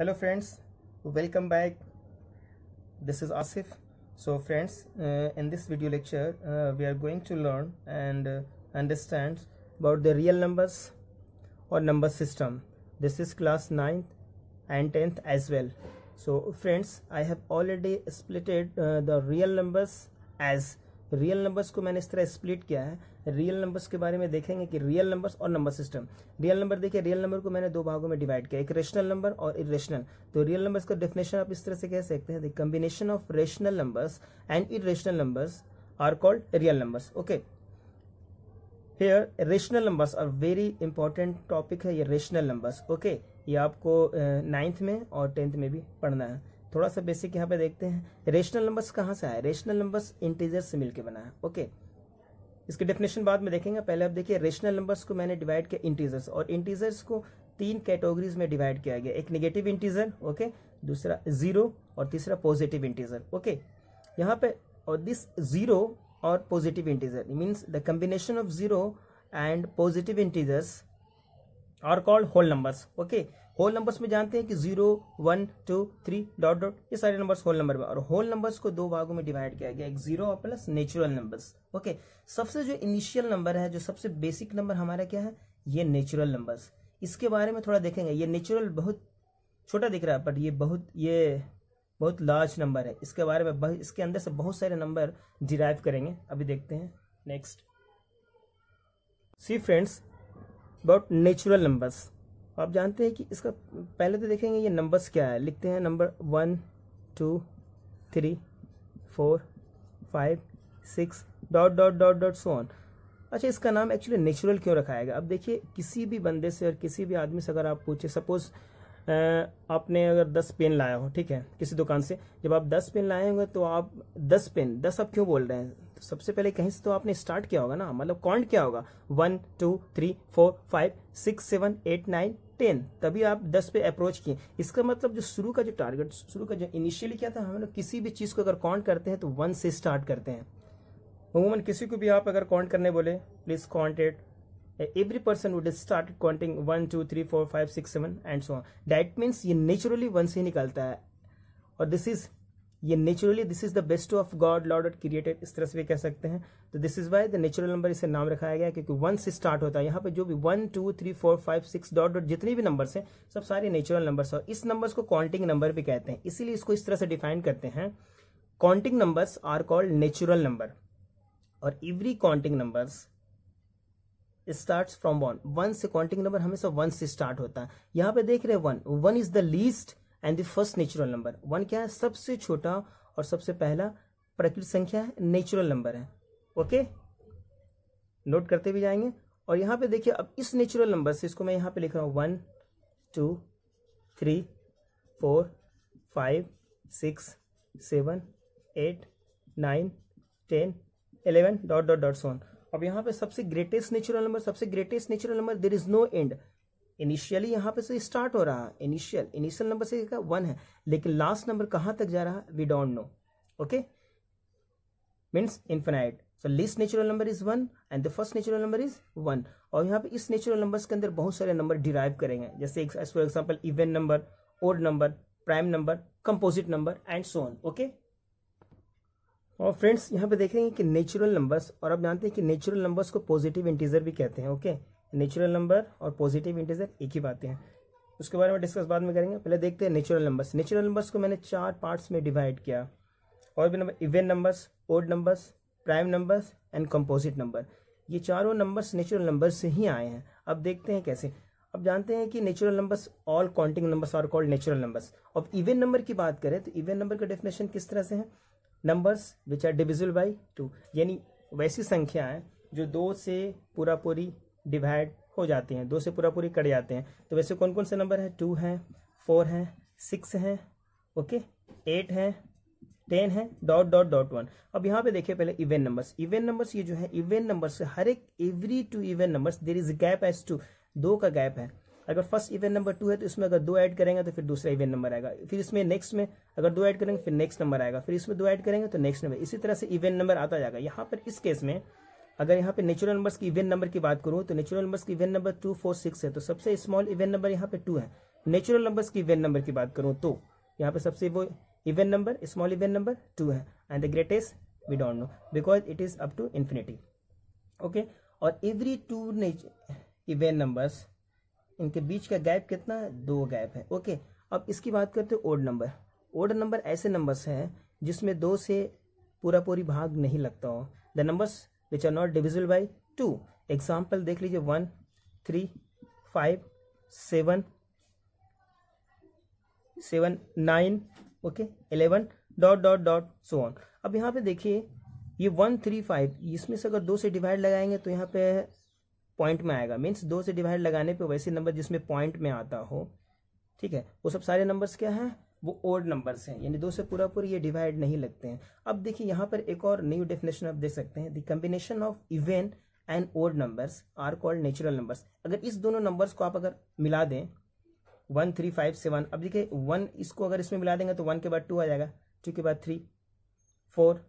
hello friends welcome back this is asif so friends uh, in this video lecture uh, we are going to learn and uh, understand about the real numbers or number system this is class 9th and 10th as well so friends i have already splitted uh, the real numbers as real numbers को मैंने इस तरह split किया है real numbers के बारे में देखेंगे कि रियल नंबर्स और नंबर सिस्टम रियल नंबर देखिए रियल नंबर को मैंने दो भागों में डिवाइड किया एक रेशनल नंबर और इरेशनल तो रियल नंबर्स का डेफिनेशन आप इस तरह से कह सकते हैं the combination of rational numbers and irrational numbers are called real numbers okay here rational numbers और वेरी इंपॉर्टेंट टॉपिक है ये रेशनल नंबर्स ओके ये आपको नाइन्थ में और टेंथ में भी पढ़ना है थोड़ा सा बेसिक यहाँ पे देखते हैं रेशनल नंबर्स कहाँ से आए रेशनल नंबर्स इंटीजर से मिलके बना है ओके इसके डेफिनेशन बाद में देखेंगे पहले आप देखिए रेशनल नंबर्स को मैंने डिवाइड किया इंटीजर्स और इंटीजर्स को तीन कैटेगरीज में डिवाइड किया गया एक निगेटिव इंटीजर ओके दूसरा जीरो और तीसरा पॉजिटिव इंटीजर ओके यहाँ पे और दिस जीरो और positive integer means the combination of zero and positive integers are called whole numbers okay whole numbers में जानते हैं कि zero one two three dot dot ये सारे नंबर्स होल नंबर में और होल नंबर्स को दो भागों में डिवाइड किया गया एक जीरो और प्लस नेचुरल नंबर्स ओके सबसे जो इनिशियल नंबर है जो सबसे बेसिक नंबर हमारा क्या है ये नेचुरल नंबर्स इसके बारे में थोड़ा देखेंगे ये नेचुरल बहुत छोटा दिख रहा है बट ये बहुत ये बहुत लार्ज नंबर है इसके बारे में इसके अंदर से बहुत सारे नंबर डिराइव करेंगे अभी देखते हैं next see friends about natural numbers आप जानते हैं कि इसका पहले तो देखेंगे ये नंबर्स क्या है लिखते हैं number one two three four five six dot dot dot dot so on अच्छा इसका नाम एक्चुअली नेचुरल क्यों रखा है अब देखिए किसी भी बंदे से और किसी भी आदमी से अगर आप पूछे सपोज आपने अगर दस पेन लाया हो ठीक है किसी दुकान से जब आप दस पेन लाए होंगे तो आप दस पेन दस आप क्यों बोल रहे हैं तो सबसे पहले कहीं से तो आपने स्टार्ट किया होगा ना मतलब काउंट क्या होगा one two three four five six seven eight nine ten तभी आप दस पे अप्रोच किए इसका मतलब जो शुरू का जो टारगेट शुरू का जो इनिशियली क्या था हम लोग किसी भी चीज़ को अगर काउंट करते हैं तो वन से स्टार्ट करते हैं अमूमन किसी को भी आप अगर काउंट करने बोले please count at every person would start counting one two three four five six seven and so on that means ये नेचुरली वन से निकलता है और दिस इज ये naturally this is the best of God Lord created इस तरह से भी कह सकते हैं तो this is why the natural number इसे नाम रखाया गया क्योंकि वन से स्टार्ट होता है यहाँ पे जो भी one two three four five six dot dot जितने भी नंबर हैं सब सारे नेचुरल नंबर और इस नंबर्स को काउंटिंग नंबर भी कहते हैं इसीलिए इसको इस तरह से डिफाइन करते हैं counting numbers are called natural number और every counting numbers start from one one से काउंटिंग नंबर हमेशा वन से स्टार्ट होता है यहाँ पे देख रहे हैं one one is the least and the first natural number one क्या है सबसे छोटा और सबसे पहला प्रकृत संख्या है नेचुरल नंबर है ओके नोट करते भी जाएंगे और यहां पे देखिए अब इस नेचुरल नंबर से इसको मैं यहां पे लिख रहा हूं one two three four five six seven eight nine ten eleven dot dot dot so on अब यहाँ पे सबसे ग्रेटेस्ट नेचुरल नंबर सबसे greatest natural number there is no end initially यहाँ पे से स्टार्ट हो रहा है इनिशियल इनिशियल नंबर से का वन है लेकिन लास्ट नंबर कहाँ तक जा रहा है we don't know okay means infinite so list natural number is one and the first natural number is one और यहाँ पे इस नेचुरल नंबर्स के अंदर बहुत सारे नंबर डिराइव करेंगे जैसे for example even number odd number prime number composite number and so on okay और फ्रेंड्स यहाँ पे देखेंगे कि नेचुरल नंबर्स और आप जानते हैं कि नेचुरल नंबर्स को पॉजिटिव इंटीजर भी कहते हैं ओके okay? नेचुरल नंबर और पॉजिटिव इंटीजर एक ही बातें हैं उसके बारे में डिस्कस बाद में करेंगे पहले देखते हैं नेचुरल नंबर्स नेचुरल नंबर्स को मैंने चार पार्ट्स में डिवाइड किया और भी number even numbers odd numbers prime numbers and composite number ये चारों नंबर्स नेचुरल नंबर से ही आए हैं अब देखते हैं कैसे अब जानते हैं कि natural numbers all counting numbers are called natural numbers और इवेंट नंबर की बात करें तो इवेंट नंबर का डेफिनेशन किस तरह से है numbers which are divisible by two यानी वैसी संख्या है जो दो से पूरा पूरी डिवाइड हो जाते हैं दो से पूरा पूरी कट जाते हैं तो वैसे कौन कौन से नंबर है टू है फोर है सिक्स है ओके एट है टेन है डॉट डॉट डॉट वन अब यहाँ पे देखिए पहले इवेंट नंबर्स इवेंट नंबर्स ये जो है इवेंट नंबर्स हर एक every two even numbers there is gap as two दो का गैप है अगर फर्स्ट इवेंट नंबर टू है तो इसमें अगर दो ऐड करेंगे तो फिर दूसरा इवेंट नंबर आएगा फिर इसमें नेक्स्ट में अगर दो ऐड करेंगे फिर नेक्स्ट नंबर आएगा फिर इसमें दो ऐड करेंगे तो नेक्स्ट नंबर इसी तरह से इवेंट नंबर आता जाएगा यहाँ पर इस केस में अगर यहाँ पे नेचुरल नंबर्स की इवेंट नंबर की बात करूँ तो नेचुरल नंबर्स की even number two four six है तो सबसे स्मॉल इवेंट नंबर यहाँ पे टू है नेचुरल नंबर्स की इवेंट नंबर की बात करूँ तो यहाँ पे सबसे वो even number small even number two है and the greatest we don't know because it is up to infinity okay और एवरी टू इवेंट नंबर्स इनके बीच का गैप कितना है दो गैप है ओके okay, अब इसकी बात करते हैं ओड नंबर ओड नंबर ऐसे नंबर्स हैं जिसमें दो से पूरा पूरी भाग नहीं लगता हो the numbers which are not divisible by two example देख लीजिए one three five seven seven nine okay eleven dot dot dot so on अब यहाँ पे देखिए ये वन थ्री फाइव इसमें से अगर दो से डिवाइड लगाएंगे तो यहाँ पे पॉइंट में आएगा मीन्स दो से डिवाइड लगाने पे वैसे नंबर जिसमें पॉइंट में आता हो ठीक है वो सब सारे नंबर्स क्या हैं वो ओड नंबर्स हैं यानी दो से पूरा पूरी ये डिवाइड नहीं लगते हैं अब देखिए यहाँ पर एक और न्यू डेफिनेशन आप दे सकते हैं the combination of even and odd numbers are called natural numbers अगर इस दोनों नंबर्स को आप अगर मिला दें वन थ्री फाइव सेवन अब देखिए वन इसको अगर इसमें मिला देंगे तो वन के बाद टू आ जाएगा टू के बाद थ्री फोर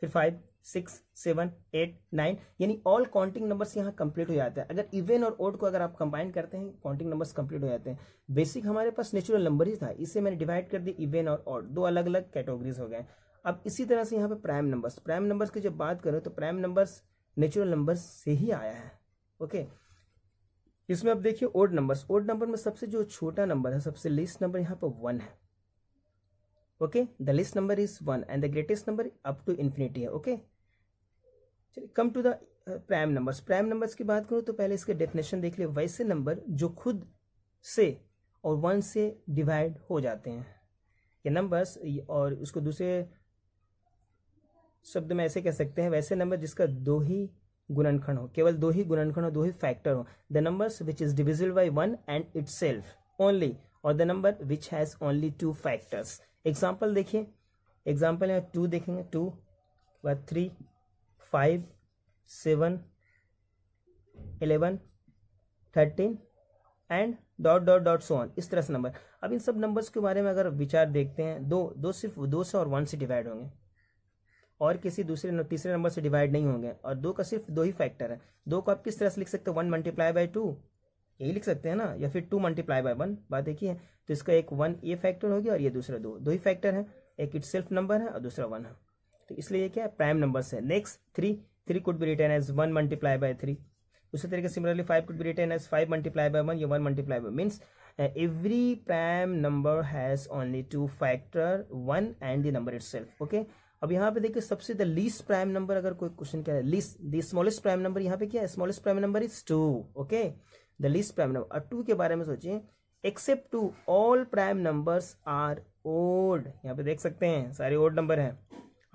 फिर five six seven eight nine यानी ऑल काउंटिंग नंबर्स यहाँ कंप्लीट हो जाते हैं अगर इवन और ओड को अगर आप कंबाइन करते हैं काउंटिंग नंबर्स कंप्लीट हो जाते हैं बेसिक हमारे पास नेचुरल नंबर ही था इसे मैंने डिवाइड कर दी इवन और ओड दो अलग अलग कैटेगरीज हो गए अब इसी तरह से यहाँ पे प्राइम नंबर्स प्राइम नंबर्स की जब बात करें तो प्राइम नंबर्स नेचुरल नंबर्स से ही आया है ओके इसमें अब देखिए ओड नंबर्स ओड नंबर में सबसे जो छोटा नंबर है सबसे लिस्ट नंबर यहाँ पर वन है okay the least number is one and the greatest number up to infinity है ओके okay? चलिए come to the prime numbers prime numbers की बात करूँ तो पहले इसके डेफिनेशन देख लिया वैसे नंबर जो खुद से और वन से डिवाइड हो जाते हैं ये नंबर्स और उसको दूसरे शब्द में ऐसे कह सकते हैं वैसे नंबर जिसका दो ही गुणनखंड हो केवल दो ही गुणनखंड हो दो ही फैक्टर हो the numbers which is divisible by one and itself only और the number which has only two factors example देखिए एग्जाम्पल यहाँ टू देखेंगे टू व three five seven eleven thirteen and dot dot dot so on इस तरह से number अब इन सब नंबर्स के बारे में अगर विचार देखते हैं दो दो सिर्फ दो से और वन से डिवाइड होंगे और किसी दूसरे तीसरे नंबर से डिवाइड नहीं होंगे और दो का सिर्फ दो ही फैक्टर है दो को आप किस तरह से लिख सकते हो वन मल्टीप्लाई बाई टू यही लिख सकते हैं ना या फिर टू मल्टीप्लाई बाय वन बात एक ही है तो इसका एक वन ये फैक्टर हो गया और ये दूसरा दो दो ही फैक्टर है एक इट सेल्फ नंबर है और दूसरा वन है तो इसलिए ये क्या है प्राइम नंबर्स है next three three could be written as one multiply by three उसी तरीके similarly five could be written as five multiply by one या one multiply by means every prime number has only two factor one and the number it okay अब यहाँ पे देखिए सबसे the least prime number अगर कोई question क्या है least the smallest prime number यहाँ पे क्या है smallest prime number is two okay the least prime number और टू के बारे में सोचिए except two all prime numbers are odd यहाँ पे देख सकते हैं सारे ओड नंबर हैं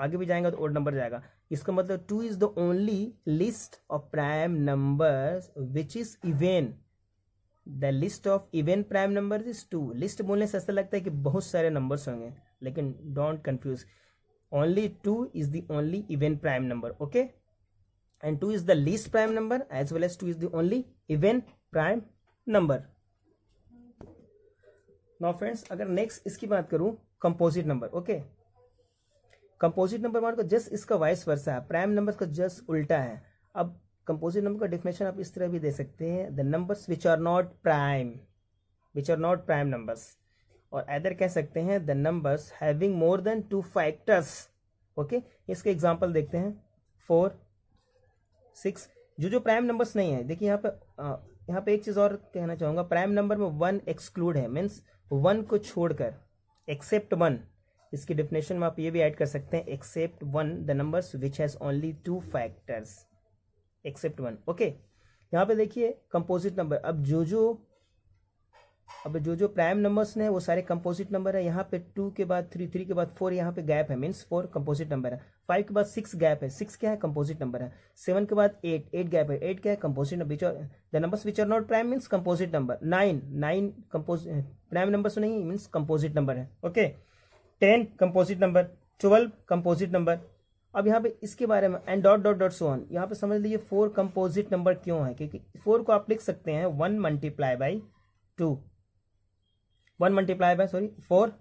आगे भी जाएंगे तो ओड नंबर जाएगा इसका मतलब two is the only least of prime numbers which is even the least of even prime number is two least बोलने से ऐसा लगता है कि बहुत सारे नंबर्स होंगे लेकिन don't confuse only two is the only even prime number okay and two is the least prime number as well as two is the only even prime number no friends अगर next इसकी बात करूं composite number okay composite number one का just इसका vice versa है prime number का just उल्टा है अब कंपोजिट नंबर का डिफिनेशन आप इस तरह भी दे सकते हैं the numbers which are not prime which are not prime numbers और एदर कह सकते हैं the numbers having more than two factors okay इसके एग्जाम्पल देखते हैं फोर सिक्स जो जो प्राइम नंबर्स नहीं है देखिए यहाँ पे यहाँ पे एक चीज़ और कहना चाहूंगा प्राइम नंबर में वन एक्सक्लूड है मीन्स वन को छोड़कर एक्सेप्ट वन इसकी डिफिनेशन में आप ये भी ऐड कर सकते हैं except one the number which has only two factors except one okay यहाँ पे देखिए कंपोजिट नंबर अब जो जो अब जो जो प्राइम नंबर्स ने वो सारे कंपोजिट नंबर है यहाँ पे टू के बाद थ्री थ्री के बाद फोर यहाँ पे गैप है मीन्स फोर कंपोजिट नंबर है फाइव के बाद सिक्स गैप है सिक्स क्या है कंपोजिट नंबर है सेवन के बाद एट एट गैप है एट क्या है composite number the numbers which are not prime means composite number nine nine compose prime numbers नहीं मीन्स कंपोजिट नंबर है okay okay? Ten composite number twelve composite number अब यहाँ पे इसके बारे में and dot dot dot so on यहाँ पे समझ लीजिए फोर कंपोजिट नंबर क्यों है क्योंकि फोर को आप लिख सकते हैं one multiply by two one multiply by sorry four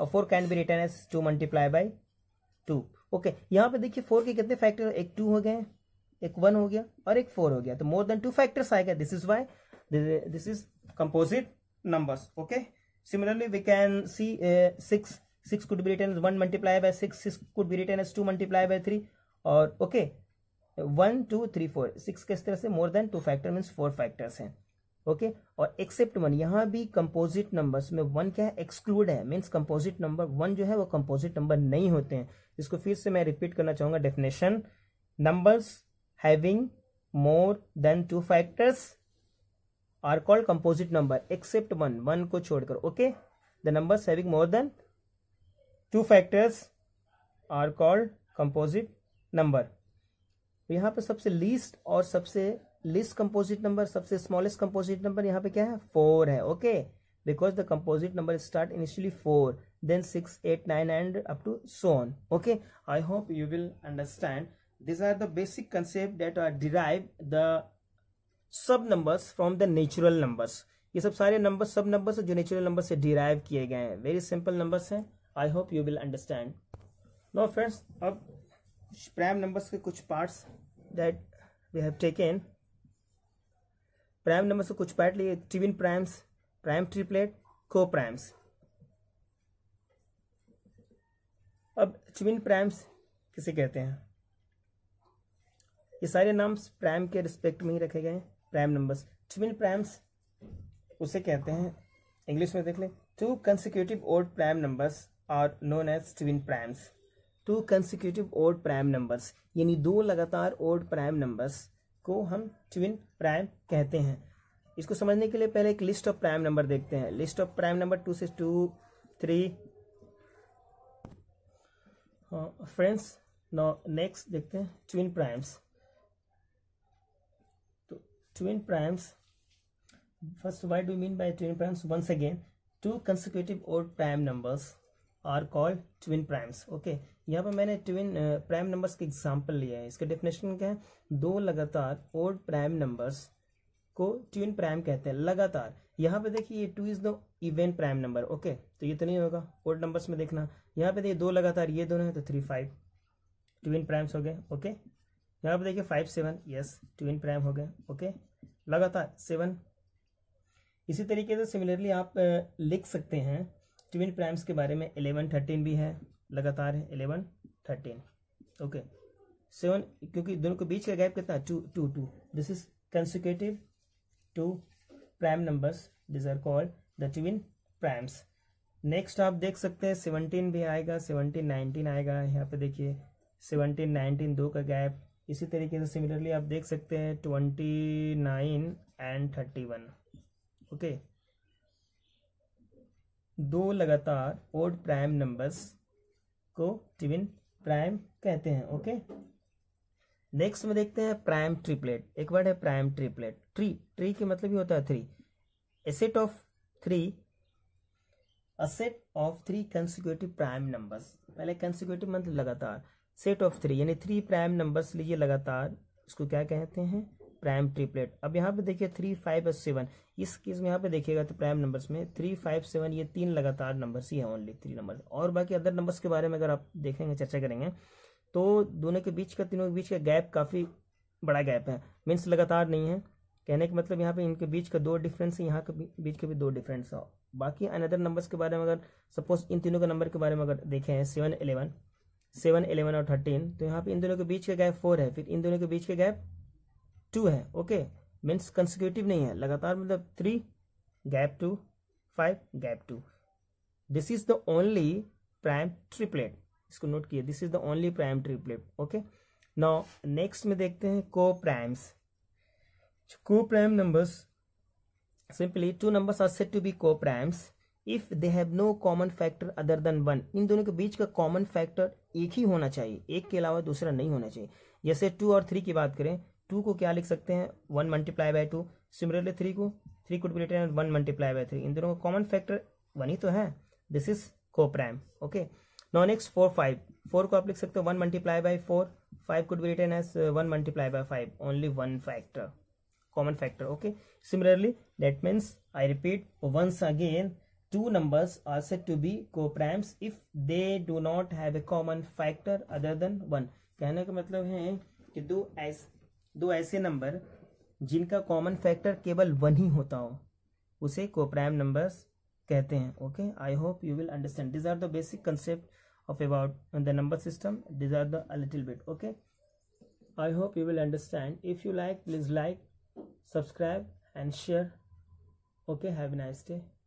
और four can be written as two multiply by two okay यहाँ पे देखिए फोर के कितने फैक्टर एक टू हो गए एक वन हो गया और एक फोर हो गया तो मोर देन टू फैक्टर्स आएगा this is why this is composite numbers okay similarly we can see six six could be written one multiply by six six could be be written as two multiplied by और okay one two three four six किस तरह से more than two factor means four factors हैं okay okay? और except one यहाँ भी composite numbers में one क्या है एक्सक्लूड है मीन्स कंपोजिट नंबर वन जो है वो कंपोजिट नंबर नहीं होते हैं इसको फिर से मैं रिपीट करना चाहूँगा definition numbers having more than two factors are called composite number except one one को छोड़कर okay the numbers having more than two factors are called composite number यहां पर सबसे लीस्ट और सबसे लीस्ट कंपोजिट नंबर सबसे स्मॉलेस्ट कंपोजिट नंबर यहाँ पे क्या है फोर है okay because the composite number start initially four then six eight nine and up to so on okay I hope you will understand this are the basic concept that are derive the सब numbers from the natural numbers ये सब सारे number सब numbers जो natural number से derive किए गए हैं वेरी सिंपल नंबर्स हैं I hope you will understand no friends अब प्राइम नंबर्स के कुछ parts that we have taken prime numbers के कुछ पार्ट लिए twin primes prime triplet co primes अब ट्रिविन प्राइम्स किसे कहते हैं ये सारे नाम्स प्राइम के रिस्पेक्ट में ही रखे गए हैं प्राइम नंबर्स ट्रिविन प्राइम्स उसे कहते हैं इंग्लिश में देख लें two consecutive odd prime numbers are known as twin primes two consecutive odd prime numbers यानी दो लगातार ओड प्राइम नंबर्स को हम ट्विन प्राइम कहते हैं इसको समझने के लिए पहले एक लिस्ट ऑफ प्राइम नंबर देखते हैं list of prime number two से टू थ्री फ्रेंड्स नेक्स्ट देखते हैं ट्विन प्राइम्स तो twin primes first why do mean by twin primes once again two consecutive odd prime numbers are called twin primes okay यहाँ पर मैंने twin prime numbers के example लिया है इसके डेफिनेशन क्या है दो लगातार ओल्ड प्राइम नंबर्स को ट्विन प्राइम कहते हैं लगातार यहाँ पे देखिए ये to is the even prime number okay तो ये तो नहीं होगा ओल्ड नंबर्स में देखना यहाँ पे देखिए दो लगातार ये दोनों हैं तो थ्री फाइव ट्विन प्राइम्स हो गए ओके यहाँ पे देखिए five seven yes twin prime हो गए ओके लगातार सेवन इसी तरीके से सिमिलरली आप लिख सकते हैं ट्विन प्राइम्स के बारे में एलेवन थर्टीन भी है लगातार है एलेवन थर्टीन ओके सेवन क्योंकि दोनों के बीच का गैप कितना two two two this is consecutive two prime numbers this are called the twin primes next आप देख सकते हैं सेवनटीन भी आएगा सेवनटीन नाइनटीन आएगा यहाँ पे देखिए सेवनटीन नाइनटीन दो का गैप इसी तरीके से सिमिलरली आप देख सकते हैं twenty nine and thirty one okay दो लगातार ओड प्राइम नंबर्स को ट्विन प्राइम कहते हैं ओके नेक्स्ट में देखते हैं प्राइम ट्रिपलेट एक वर्ड है प्राइम ट्रिपलेट ट्री ट्री के मतलब ही होता है three a set of three a set of three consecutive prime numbers पहले कंसिक्यूटिव मतलब लगातार सेट ऑफ थ्री यानी थ्री प्राइम नंबर्स लीजिए लगातार इसको क्या कहते हैं प्राइम ट्रिपलेट अब यहाँ पे देखिए थ्री फाइव और सेवन इस केस में यहाँ पे देखिएगा तो प्राइम नंबर्स में थ्री फाइव सेवन ये तीन लगातार नंबर्स ही है ओनली थ्री नंबर और बाकी अदर नंबर्स के बारे में अगर आप देखेंगे चर्चा करेंगे तो दोनों के बीच का तीनों के बीच का गैप काफ़ी बड़ा गैप है मीन्स लगातार नहीं है कहने का मतलब यहाँ पे इनके बीच का दो डिफरेंस है यहाँ के बीच के भी दो डिफरेंस है बाकी अनदर नंबर्स के बारे में अगर सपोज इन तीनों के नंबर के बारे में अगर देखें हैं सेवन एलेवन सेवन एलेवन और थर्टीन तो यहाँ पे इन दोनों के बीच का गैप फोर है फिर इन दोनों के बीच का गैप टू है ओके मीन्स कंसिक्यूटिव नहीं है लगातार मतलब three gap two five gap two this is the only prime triplet इसको नोट किया this is the only prime triplet okay now next में देखते हैं co primes co prime numbers simply two numbers are set to be को primes if they have no common factor other than one इन दोनों के बीच का common factor एक ही होना चाहिए एक के अलावा दूसरा नहीं होना चाहिए जैसे टू और थ्री की बात करें टू को क्या लिख सकते हैं one multiply by two similarly three को three could be return one multiply by three इन दोनों का कॉमन फैक्टर वन ही तो है this is coprime okay now next four five four को आप लिख सकते हो one multiply by four five could be return as uh, one multiply by five only one factor common factor okay similarly means I repeat once again to numbers are set to be को primes if they do not have a common factor other than one कहने का मतलब है कि दो ऐसे दो ऐसे नंबर जिनका कॉमन फैक्टर केवल वन ही होता हो उसे कोप्राइम नंबर्स कहते हैं okay I hope you will understand these are the basic concept of about the number system these are the little bit okay I hope you will understand if you like please like subscribe and share okay have nice day